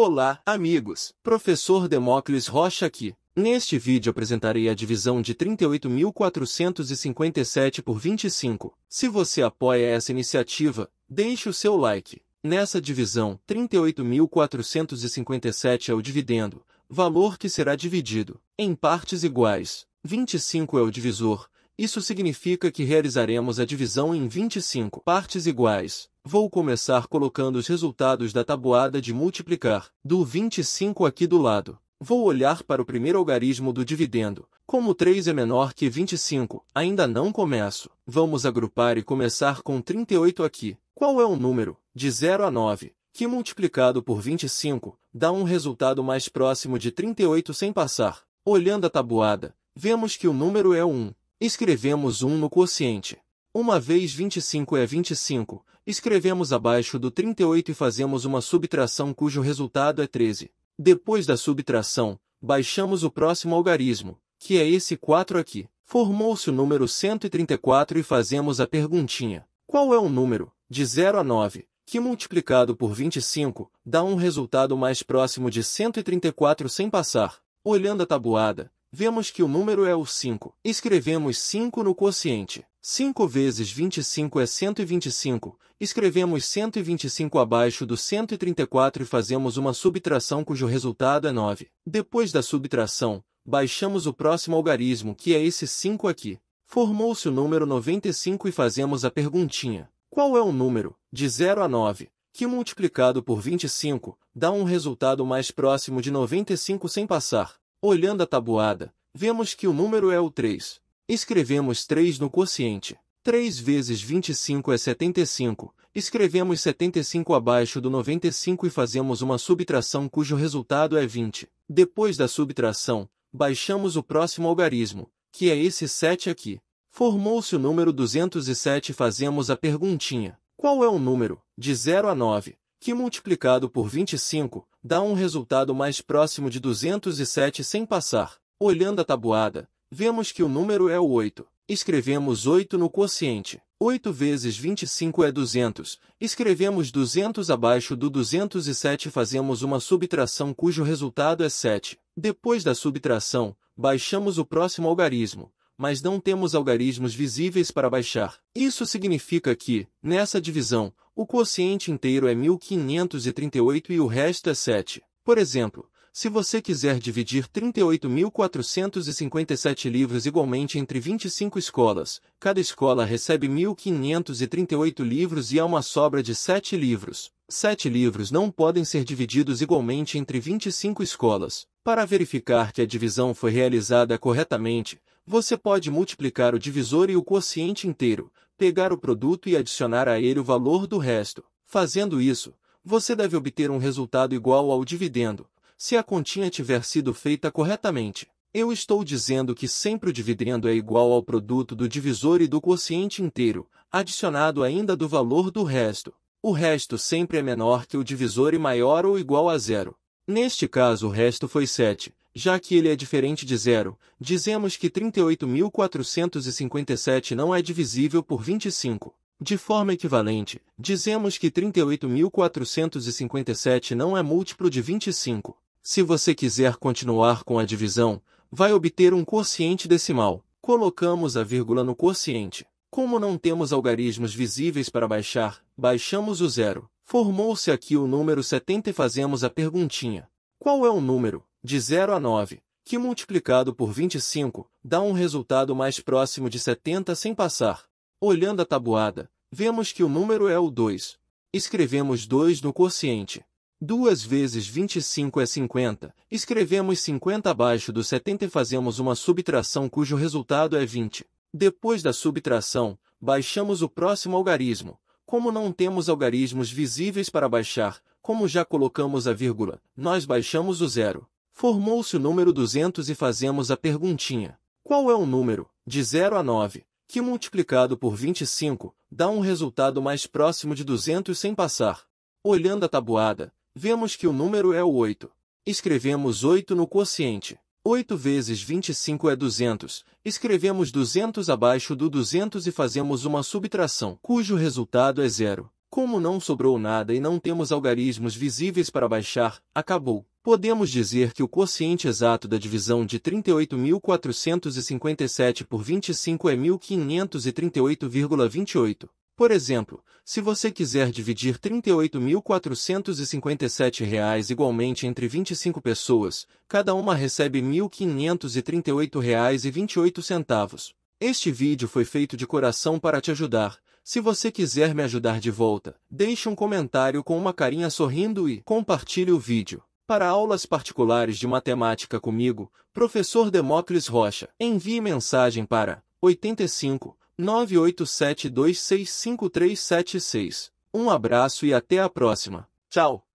Olá, amigos! Professor Demócles Rocha aqui. Neste vídeo apresentarei a divisão de 38.457 por 25. Se você apoia essa iniciativa, deixe o seu like. Nessa divisão, 38.457 é o dividendo, valor que será dividido em partes iguais. 25 é o divisor, isso significa que realizaremos a divisão em 25 partes iguais. Vou começar colocando os resultados da tabuada de multiplicar, do 25 aqui do lado. Vou olhar para o primeiro algarismo do dividendo. Como 3 é menor que 25, ainda não começo. Vamos agrupar e começar com 38 aqui. Qual é o número, de 0 a 9, que multiplicado por 25, dá um resultado mais próximo de 38 sem passar? Olhando a tabuada, vemos que o número é 1. Escrevemos 1 no quociente. Uma vez 25 é 25, Escrevemos abaixo do 38 e fazemos uma subtração cujo resultado é 13. Depois da subtração, baixamos o próximo algarismo, que é esse 4 aqui. Formou-se o número 134 e fazemos a perguntinha. Qual é o número, de 0 a 9, que multiplicado por 25, dá um resultado mais próximo de 134 sem passar? Olhando a tabuada, vemos que o número é o 5. Escrevemos 5 no quociente. 5 vezes 25 é 125, escrevemos 125 abaixo do 134 e fazemos uma subtração cujo resultado é 9. Depois da subtração, baixamos o próximo algarismo, que é esse 5 aqui. Formou-se o número 95 e fazemos a perguntinha. Qual é o número, de 0 a 9, que multiplicado por 25, dá um resultado mais próximo de 95 sem passar? Olhando a tabuada, vemos que o número é o 3. Escrevemos 3 no quociente. 3 vezes 25 é 75. Escrevemos 75 abaixo do 95 e fazemos uma subtração cujo resultado é 20. Depois da subtração, baixamos o próximo algarismo, que é esse 7 aqui. Formou-se o número 207 e fazemos a perguntinha. Qual é o número, de 0 a 9, que multiplicado por 25, dá um resultado mais próximo de 207 sem passar? Olhando a tabuada, Vemos que o número é o 8. Escrevemos 8 no quociente. 8 vezes 25 é 200. Escrevemos 200 abaixo do 207 fazemos uma subtração cujo resultado é 7. Depois da subtração, baixamos o próximo algarismo, mas não temos algarismos visíveis para baixar. Isso significa que, nessa divisão, o quociente inteiro é 1538 e o resto é 7. Por exemplo, se você quiser dividir 38.457 livros igualmente entre 25 escolas, cada escola recebe 1.538 livros e há uma sobra de 7 livros. 7 livros não podem ser divididos igualmente entre 25 escolas. Para verificar que a divisão foi realizada corretamente, você pode multiplicar o divisor e o quociente inteiro, pegar o produto e adicionar a ele o valor do resto. Fazendo isso, você deve obter um resultado igual ao dividendo se a continha tiver sido feita corretamente. Eu estou dizendo que sempre o dividendo é igual ao produto do divisor e do quociente inteiro, adicionado ainda do valor do resto. O resto sempre é menor que o divisor e maior ou igual a zero. Neste caso o resto foi 7, já que ele é diferente de zero, dizemos que 38.457 não é divisível por 25. De forma equivalente, dizemos que 38.457 não é múltiplo de 25. Se você quiser continuar com a divisão, vai obter um quociente decimal. Colocamos a vírgula no quociente. Como não temos algarismos visíveis para baixar, baixamos o zero. Formou-se aqui o número 70 e fazemos a perguntinha. Qual é o número, de 0 a 9, que multiplicado por 25, dá um resultado mais próximo de 70 sem passar? Olhando a tabuada, vemos que o número é o 2. Escrevemos 2 no quociente. 2 vezes 25 é 50, escrevemos 50 abaixo do 70 e fazemos uma subtração cujo resultado é 20. Depois da subtração, baixamos o próximo algarismo. Como não temos algarismos visíveis para baixar, como já colocamos a vírgula, nós baixamos o zero. Formou-se o número 200 e fazemos a perguntinha. Qual é o número, de 0 a 9, que multiplicado por 25, dá um resultado mais próximo de 200 sem passar? Olhando a tabuada, vemos que o número é o 8. Escrevemos 8 no quociente. 8 vezes 25 é 200. Escrevemos 200 abaixo do 200 e fazemos uma subtração, cujo resultado é zero. Como não sobrou nada e não temos algarismos visíveis para baixar, acabou. Podemos dizer que o quociente exato da divisão de 38.457 por 25 é 1538,28. Por exemplo, se você quiser dividir R$ 38.457 igualmente entre 25 pessoas, cada uma recebe R$ 1.538,28. Este vídeo foi feito de coração para te ajudar. Se você quiser me ajudar de volta, deixe um comentário com uma carinha sorrindo e compartilhe o vídeo. Para aulas particulares de matemática comigo, professor Demócles Rocha, envie mensagem para 85 987265376. Um abraço e até a próxima. Tchau!